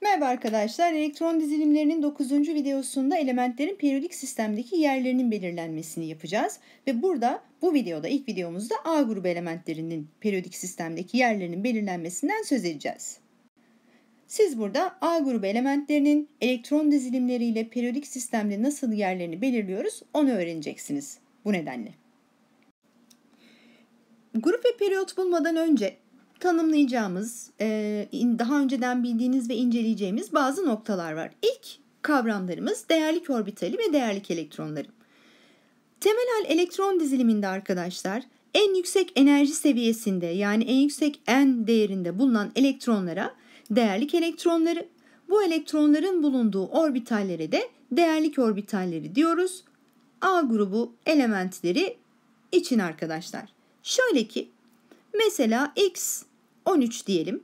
Merhaba arkadaşlar, elektron dizilimlerinin 9. videosunda elementlerin periyodik sistemdeki yerlerinin belirlenmesini yapacağız. Ve burada, bu videoda, ilk videomuzda A grubu elementlerinin periyodik sistemdeki yerlerinin belirlenmesinden söz edeceğiz. Siz burada A grubu elementlerinin elektron dizilimleriyle periyodik sistemde nasıl yerlerini belirliyoruz onu öğreneceksiniz bu nedenle. Grup ve periyot bulmadan önce tanımlayacağımız, e, daha önceden bildiğiniz ve inceleyeceğimiz bazı noktalar var. İlk kavramlarımız değerlik orbitali ve değerlik elektronları. Temel hal elektron diziliminde arkadaşlar en yüksek enerji seviyesinde yani en yüksek n değerinde bulunan elektronlara değerlik elektronları, bu elektronların bulunduğu orbitallere de değerlik orbitalleri diyoruz. A grubu elementleri için arkadaşlar. Şöyle ki Mesela X 13 diyelim.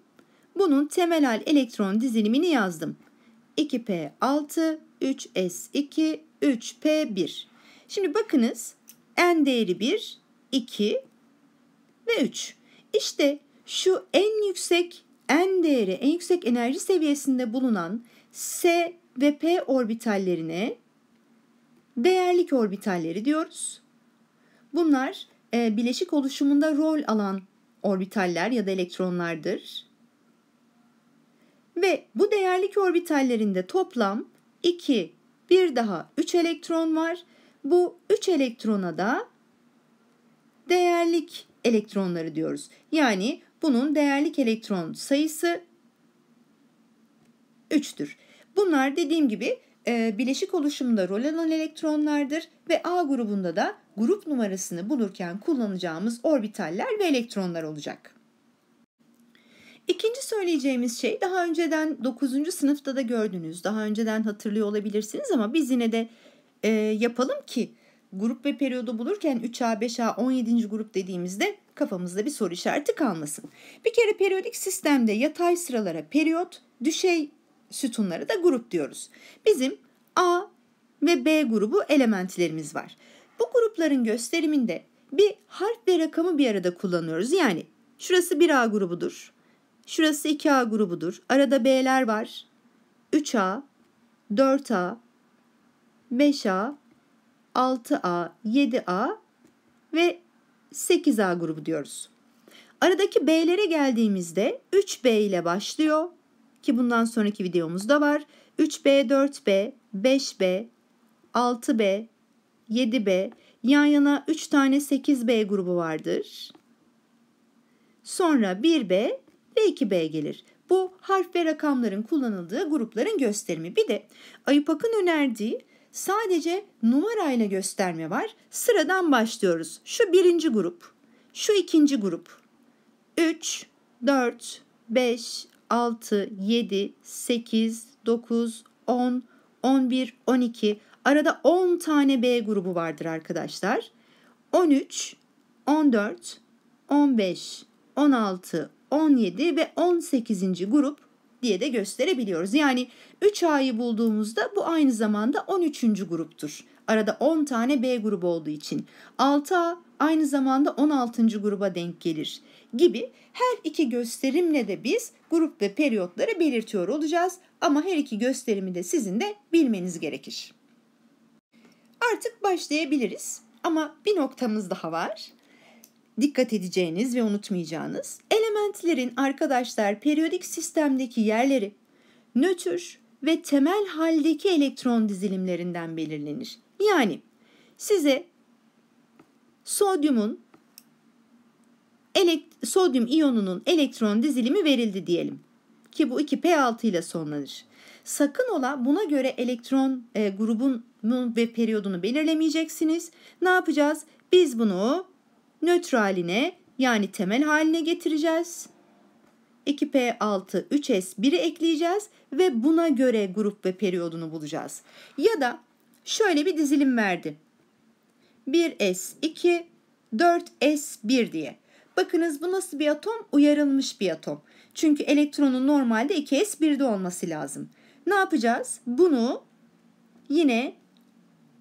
Bunun temel hal elektron dizilimini yazdım. 2P6, 3S2, 3P1. Şimdi bakınız N değeri 1, 2 ve 3. İşte şu en yüksek N değeri, en yüksek enerji seviyesinde bulunan S ve P orbitallerine değerlik orbitalleri diyoruz. Bunlar e, bileşik oluşumunda rol alan orbitaller ya da elektronlardır. Ve bu değerlik orbitallerinde toplam 2, bir daha 3 elektron var. Bu 3 elektrona da değerlik elektronları diyoruz. Yani bunun değerlik elektron sayısı 3'tür. Bunlar dediğim gibi e, bileşik oluşumda rol alan elektronlardır ve A grubunda da grup numarasını bulurken kullanacağımız orbitaller ve elektronlar olacak. İkinci söyleyeceğimiz şey daha önceden 9. sınıfta da gördünüz. Daha önceden hatırlıyor olabilirsiniz ama biz yine de e, yapalım ki grup ve periyodu bulurken 3A, 5A, 17. grup dediğimizde kafamızda bir soru işareti kalmasın. Bir kere periyodik sistemde yatay sıralara periyot, düşey sütunlara da grup diyoruz. Bizim A ve B grubu elementlerimiz var. Bu grupların gösteriminde bir harf ve rakamı bir arada kullanıyoruz. Yani şurası 1A grubudur. Şurası 2A grubudur. Arada B'ler var. 3A, 4A, 5A, 6A, 7A ve 8A grubu diyoruz. Aradaki B'lere geldiğimizde 3B ile başlıyor ki bundan sonraki videomuzda var. 3B, 4B, 5B, 6B, 7B, yan yana 3 tane 8B grubu vardır. Sonra 1B ve 2B gelir. Bu harf ve rakamların kullanıldığı grupların gösterimi. Bir de Ayıpak'ın önerdiği sadece numarayla gösterme var. Sıradan başlıyoruz. Şu birinci grup, şu ikinci grup. 3, 4, 5, 6, 7, 8, 9, 10, 11, 12 Arada 10 tane B grubu vardır arkadaşlar. 13, 14, 15, 16, 17 ve 18. grup diye de gösterebiliyoruz. Yani 3A'yı bulduğumuzda bu aynı zamanda 13. gruptur. Arada 10 tane B grubu olduğu için. 6A aynı zamanda 16. gruba denk gelir gibi her iki gösterimle de biz grup ve periyotları belirtiyor olacağız. Ama her iki gösterimi de sizin de bilmeniz gerekir. Artık başlayabiliriz. Ama bir noktamız daha var. Dikkat edeceğiniz ve unutmayacağınız elementlerin arkadaşlar periyodik sistemdeki yerleri nötr ve temel haldeki elektron dizilimlerinden belirlenir. Yani size sodyumun elekt sodyum iyonunun elektron dizilimi verildi diyelim ki bu 2P6 ile sonlanır. Sakın ola buna göre elektron e, grubun ve periyodunu belirlemeyeceksiniz. Ne yapacağız? Biz bunu nötr haline yani temel haline getireceğiz. 2P6 3S1'i ekleyeceğiz ve buna göre grup ve periyodunu bulacağız. Ya da şöyle bir dizilim verdi. 1S2 4S1 diye. Bakınız bu nasıl bir atom? Uyarılmış bir atom. Çünkü elektronun normalde 2S1'de olması lazım. Ne yapacağız? Bunu yine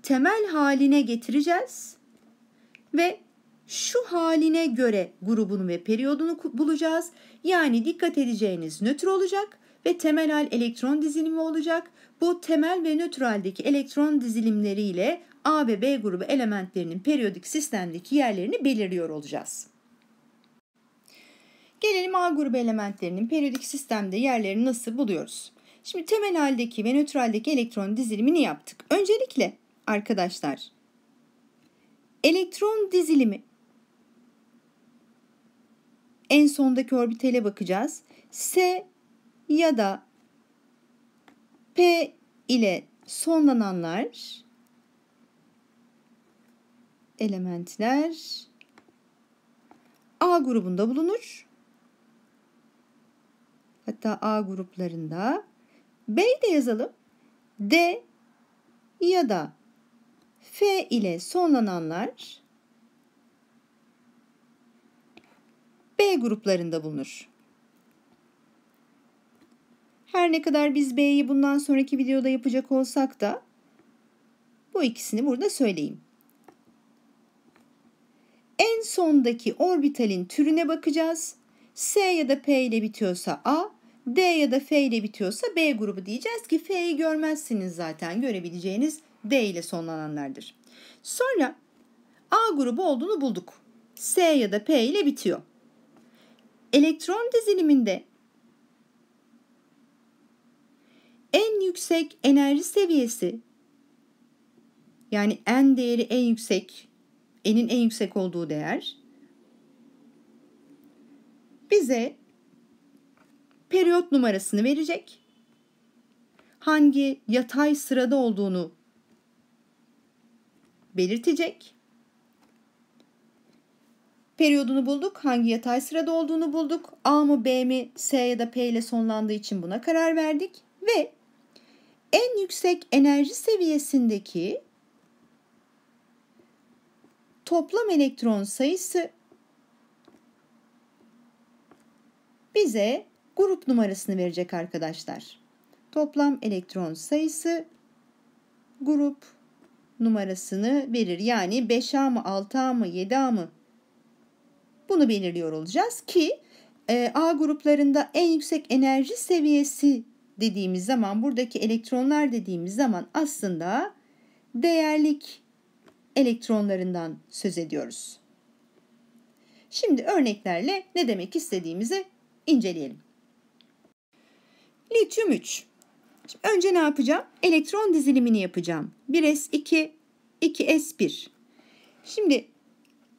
temel haline getireceğiz ve şu haline göre grubunu ve periyodunu bulacağız. Yani dikkat edeceğiniz nötr olacak ve temel hal elektron dizilimi olacak. Bu temel ve nötr haldeki elektron dizilimleriyle A ve B grubu elementlerinin periyodik sistemdeki yerlerini belirliyor olacağız. Gelelim A grubu elementlerinin periyodik sistemde yerlerini nasıl buluyoruz? Şimdi temel haldeki ve nötr haldeki elektron dizilimini yaptık. Öncelikle arkadaşlar. Elektron dizilimi. En sondaki orbitele bakacağız. S ya da P ile sonlananlar elementler A grubunda bulunur. Hatta A gruplarında. B de yazalım. D ya da F ile sonlananlar B gruplarında bulunur. Her ne kadar biz B'yi bundan sonraki videoda yapacak olsak da bu ikisini burada söyleyeyim. En sondaki orbitalin türüne bakacağız. S ya da P ile bitiyorsa A, D ya da F ile bitiyorsa B grubu diyeceğiz ki F'yi görmezsiniz zaten görebileceğiniz D ile sonlananlardır. Sonra A grubu olduğunu bulduk. S ya da P ile bitiyor. Elektron diziliminde en yüksek enerji seviyesi yani en değeri en yüksek, n'in en yüksek olduğu değer bize periyot numarasını verecek. Hangi yatay sırada olduğunu belirtecek. Periyodunu bulduk. Hangi yatay sırada olduğunu bulduk. A mı B mi S ya da P ile sonlandığı için buna karar verdik. Ve en yüksek enerji seviyesindeki toplam elektron sayısı bize grup numarasını verecek arkadaşlar. Toplam elektron sayısı grup numarasını verir. Yani 5A mı 6A mı 7A mı bunu belirliyor olacağız ki e, A gruplarında en yüksek enerji seviyesi dediğimiz zaman buradaki elektronlar dediğimiz zaman aslında değerlik elektronlarından söz ediyoruz. Şimdi örneklerle ne demek istediğimizi inceleyelim. Lityum 3 Şimdi önce ne yapacağım? Elektron dizilimini yapacağım. 1s2, 2s1. Şimdi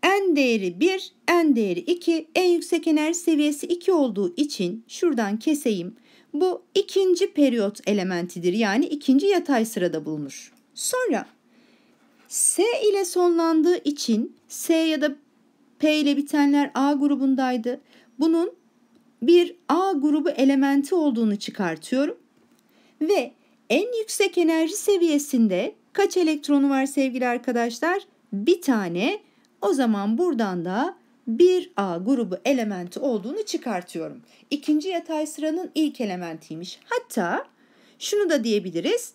n değeri 1, n değeri 2, en yüksek enerji seviyesi 2 olduğu için şuradan keseyim. Bu ikinci periyot elementidir yani ikinci yatay sırada bulunur. Sonra S ile sonlandığı için S ya da P ile bitenler A grubundaydı. Bunun bir A grubu elementi olduğunu çıkartıyorum ve en yüksek enerji seviyesinde kaç elektronu var sevgili arkadaşlar? Bir tane. O zaman buradan da 1A grubu elementi olduğunu çıkartıyorum. İkinci yatay sıranın ilk elementiymiş. Hatta şunu da diyebiliriz.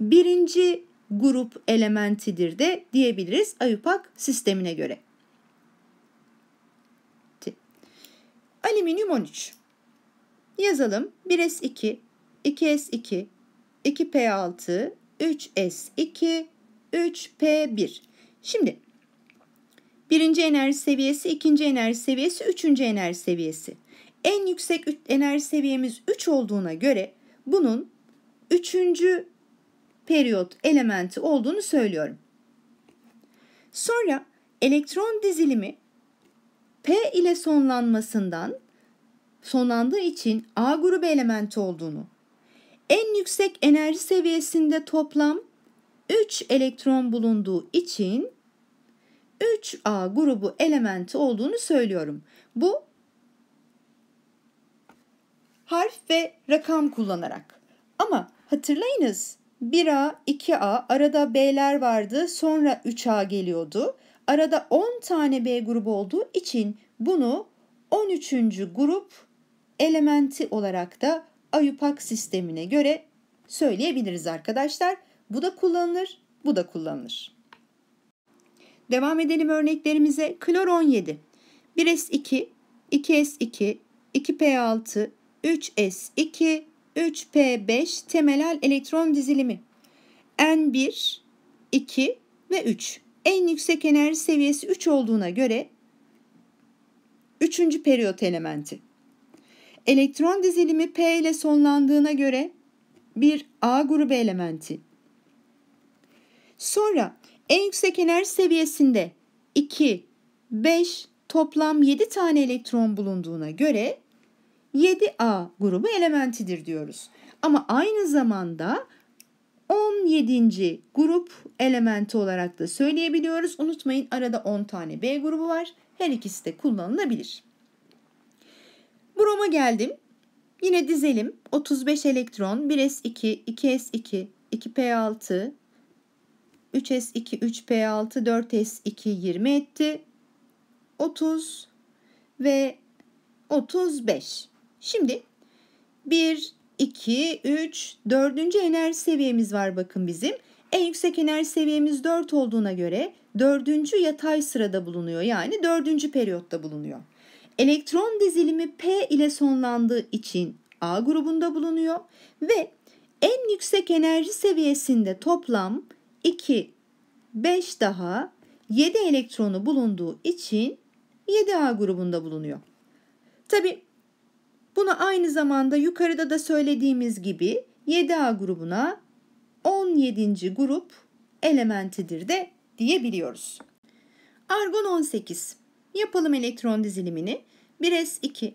Birinci grup elementidir de diyebiliriz ayupak sistemine göre. Alüminyum 13. Yazalım. 1S2 2S2, 2P6, 3S2, 3P1. Şimdi birinci enerji seviyesi, ikinci enerji seviyesi, üçüncü enerji seviyesi. En yüksek enerji seviyemiz 3 olduğuna göre bunun üçüncü periyot elementi olduğunu söylüyorum. Sonra elektron dizilimi P ile sonlanmasından sonlandığı için A grubu elementi olduğunu en yüksek enerji seviyesinde toplam 3 elektron bulunduğu için 3A grubu elementi olduğunu söylüyorum. Bu harf ve rakam kullanarak. Ama hatırlayınız 1A, 2A, arada B'ler vardı, sonra 3A geliyordu. Arada 10 tane B grubu olduğu için bunu 13. grup elementi olarak da ayupak sistemine göre söyleyebiliriz arkadaşlar. Bu da kullanılır, bu da kullanılır. Devam edelim örneklerimize. Klor 17, 1S2, 2S2, 2P6, 3S2, 3P5 temelal elektron dizilimi. N1, 2 ve 3. En yüksek enerji seviyesi 3 olduğuna göre 3. periyot elementi elektron dizilimi P ile sonlandığına göre bir A grubu elementi. Sonra en yüksek enerji seviyesinde 2, 5 toplam 7 tane elektron bulunduğuna göre 7A grubu elementidir diyoruz. Ama aynı zamanda 17. grup elementi olarak da söyleyebiliyoruz. Unutmayın arada 10 tane B grubu var. Her ikisi de kullanılabilir. Brom'a geldim. Yine dizelim 35 elektron 1s2, 2s2, 2p6, 3s2, 3p6, 4s2 20 etti. 30 ve 35. Şimdi 1, 2, 3, 4. enerji seviyemiz var bakın bizim. En yüksek enerji seviyemiz 4 olduğuna göre 4. yatay sırada bulunuyor. Yani 4. periyotta bulunuyor elektron dizilimi P ile sonlandığı için A grubunda bulunuyor ve en yüksek enerji seviyesinde toplam 2, 5 daha 7 elektronu bulunduğu için 7A grubunda bulunuyor. Tabi bunu aynı zamanda yukarıda da söylediğimiz gibi 7A grubuna 17. grup elementidir de diyebiliyoruz. Argon 18 Yapalım elektron dizilimini. 1s2,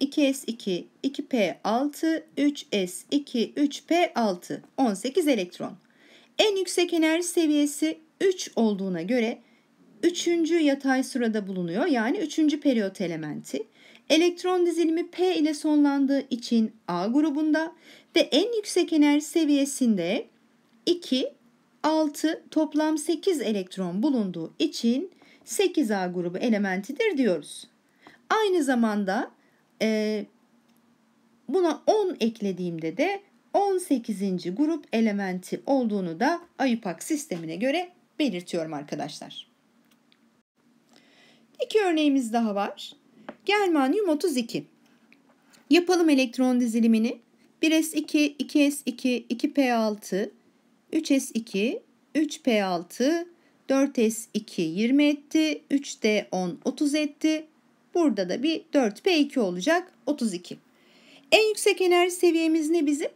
2s2, 2p6, 3s2, 3p6, 18 elektron. En yüksek enerji seviyesi 3 olduğuna göre 3. yatay sırada bulunuyor yani 3. periyot elementi. Elektron dizilimi P ile sonlandığı için A grubunda ve en yüksek enerji seviyesinde 2, 6 toplam 8 elektron bulunduğu için 8A grubu elementidir diyoruz. Aynı zamanda e, buna 10 eklediğimde de 18. grup elementi olduğunu da ayupak sistemine göre belirtiyorum arkadaşlar. İki örneğimiz daha var. Germanyum 32. Yapalım elektron dizilimini. 1s2, 2s2, 2p6, 3s2, 3p6, 4S2 20 etti. 3D 10 30 etti. Burada da bir 4P2 olacak 32. En yüksek enerji seviyemiz ne bizim?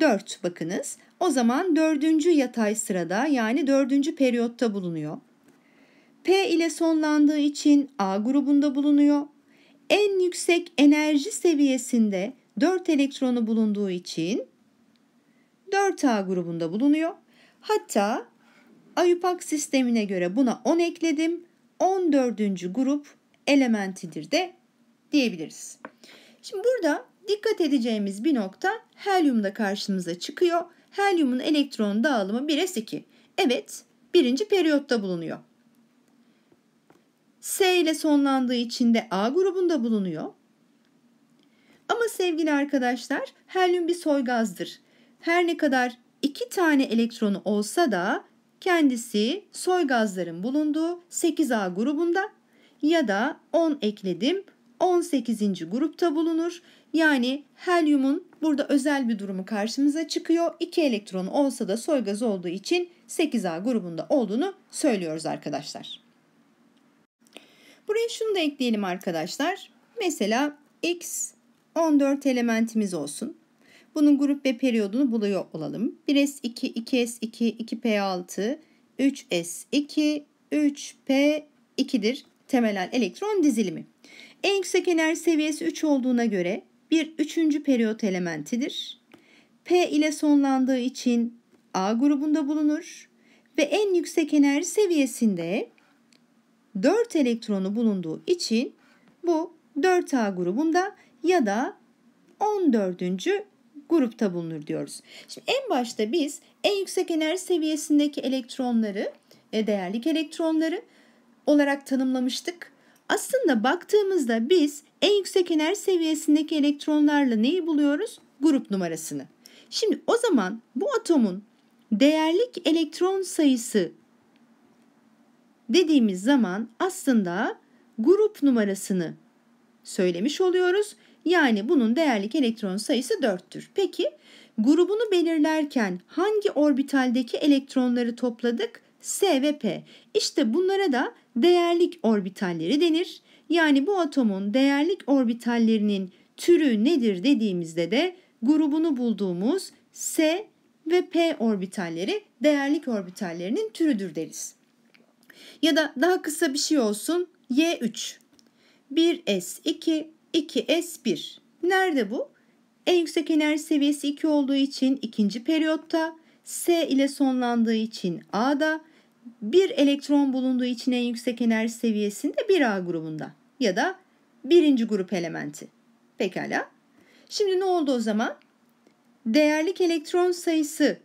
4 bakınız. O zaman dördüncü yatay sırada yani dördüncü periyotta bulunuyor. P ile sonlandığı için A grubunda bulunuyor. En yüksek enerji seviyesinde 4 elektronu bulunduğu için 4A grubunda bulunuyor. Hatta Ayupak sistemine göre buna 10 ekledim. 14. grup elementidir de diyebiliriz. Şimdi burada dikkat edeceğimiz bir nokta helyum da karşımıza çıkıyor. Helyumun elektron dağılımı 1s2. Evet, birinci periyotta bulunuyor. S ile sonlandığı için de A grubunda bulunuyor. Ama sevgili arkadaşlar, helyum bir soy gazdır. Her ne kadar iki tane elektronu olsa da Kendisi soy gazların bulunduğu 8A grubunda ya da 10 ekledim 18. grupta bulunur. Yani helyumun burada özel bir durumu karşımıza çıkıyor. 2 elektron olsa da soy gaz olduğu için 8A grubunda olduğunu söylüyoruz arkadaşlar. Buraya şunu da ekleyelim arkadaşlar. Mesela X 14 elementimiz olsun. Bunun grup ve periyodunu buluyor olalım. 1S2, 2S2, 2P6, 3S2, 3P2'dir temelen elektron dizilimi. En yüksek enerji seviyesi 3 olduğuna göre bir üçüncü periyot elementidir. P ile sonlandığı için A grubunda bulunur ve en yüksek enerji seviyesinde 4 elektronu bulunduğu için bu 4A grubunda ya da 14 grupta bulunur diyoruz. Şimdi en başta biz en yüksek enerji seviyesindeki elektronları, e, değerlik elektronları olarak tanımlamıştık. Aslında baktığımızda biz en yüksek enerji seviyesindeki elektronlarla neyi buluyoruz? Grup numarasını. Şimdi o zaman bu atomun değerlik elektron sayısı dediğimiz zaman aslında grup numarasını söylemiş oluyoruz yani bunun değerlik elektron sayısı 4'tür. Peki grubunu belirlerken hangi orbitaldeki elektronları topladık? S ve P. İşte bunlara da değerlik orbitalleri denir. Yani bu atomun değerlik orbitallerinin türü nedir dediğimizde de grubunu bulduğumuz S ve P orbitalleri değerlik orbitallerinin türüdür deriz. Ya da daha kısa bir şey olsun Y3. 1s2, 2S1. Nerede bu? En yüksek enerji seviyesi 2 olduğu için ikinci periyotta, S ile sonlandığı için A'da, bir elektron bulunduğu için en yüksek enerji seviyesinde 1A grubunda ya da birinci grup elementi. Pekala. Şimdi ne oldu o zaman? Değerlik elektron sayısı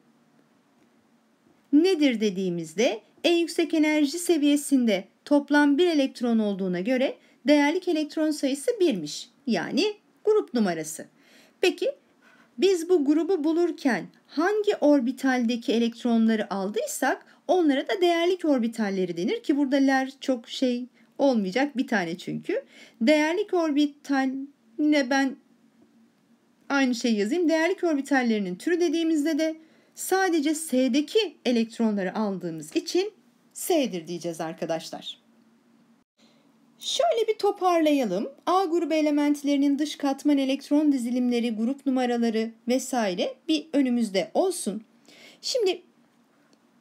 nedir dediğimizde en yüksek enerji seviyesinde toplam bir elektron olduğuna göre değerlik elektron sayısı 1'miş. Yani grup numarası. Peki biz bu grubu bulurken hangi orbitaldeki elektronları aldıysak onlara da değerlik orbitalleri denir ki burada ler çok şey olmayacak bir tane çünkü. Değerlik orbitaline ben aynı şey yazayım. Değerlik orbitallerinin türü dediğimizde de sadece S'deki elektronları aldığımız için S'dir diyeceğiz arkadaşlar. Şöyle bir toparlayalım. A grubu elementlerinin dış katman elektron dizilimleri, grup numaraları vesaire bir önümüzde olsun. Şimdi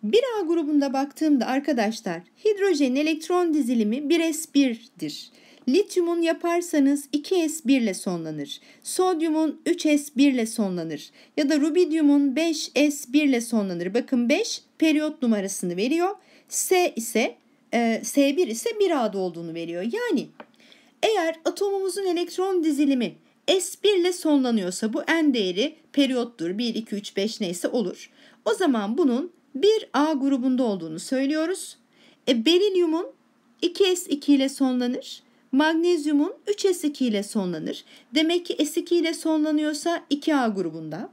bir A grubunda baktığımda arkadaşlar hidrojenin elektron dizilimi 1s1'dir. Lityumun yaparsanız 2s1 ile sonlanır. Sodyumun 3s1 ile sonlanır. Ya da rubidyumun 5s1 ile sonlanır. Bakın 5 periyot numarasını veriyor. S ise e, S1 ise 1 A'da olduğunu veriyor. Yani eğer atomumuzun elektron dizilimi S1 ile sonlanıyorsa bu N değeri periyottur. 1, 2, 3, 5 neyse olur. O zaman bunun 1A grubunda olduğunu söylüyoruz. E, berilyumun 2S2 ile sonlanır. Magnezyumun 3S2 ile sonlanır. Demek ki S2 ile sonlanıyorsa 2A grubunda.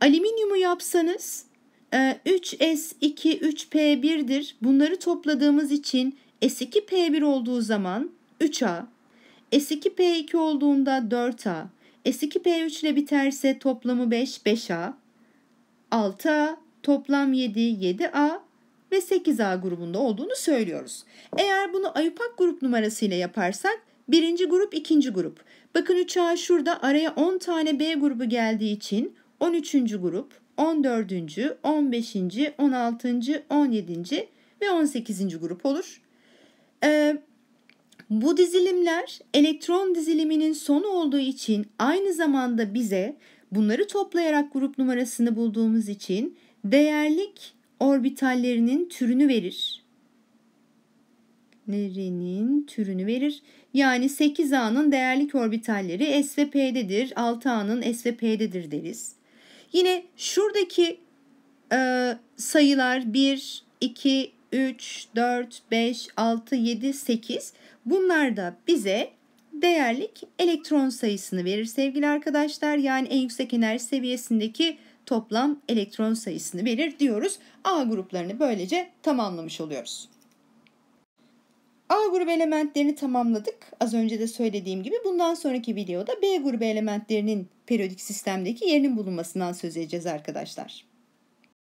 Alüminyumu yapsanız 3S2, ee, 3P1'dir. Bunları topladığımız için S2P1 olduğu zaman 3A, S2P2 olduğunda 4A, S2P3 ile biterse toplamı 5, 5A, 6A, toplam 7, 7A ve 8A grubunda olduğunu söylüyoruz. Eğer bunu ayupak grup numarası ile yaparsak birinci grup, ikinci grup. Bakın 3A şurada araya 10 tane B grubu geldiği için 13. grup, 14. 15. 16. 17. ve 18. grup olur. Ee, bu dizilimler elektron diziliminin sonu olduğu için aynı zamanda bize bunları toplayarak grup numarasını bulduğumuz için değerlik orbitallerinin türünü verir. Nerenin türünü verir. Yani 8A'nın değerlik orbitalleri S ve P'dedir, 6A'nın S ve P'dedir deriz. Yine şuradaki e, sayılar 1, 2, 3, 4, 5, 6, 7, 8 bunlar da bize değerlik elektron sayısını verir sevgili arkadaşlar. Yani en yüksek enerji seviyesindeki toplam elektron sayısını verir diyoruz. A gruplarını böylece tamamlamış oluyoruz. A grubu elementlerini tamamladık. Az önce de söylediğim gibi bundan sonraki videoda B grubu elementlerinin periyodik sistemdeki yerinin bulunmasından söz edeceğiz arkadaşlar.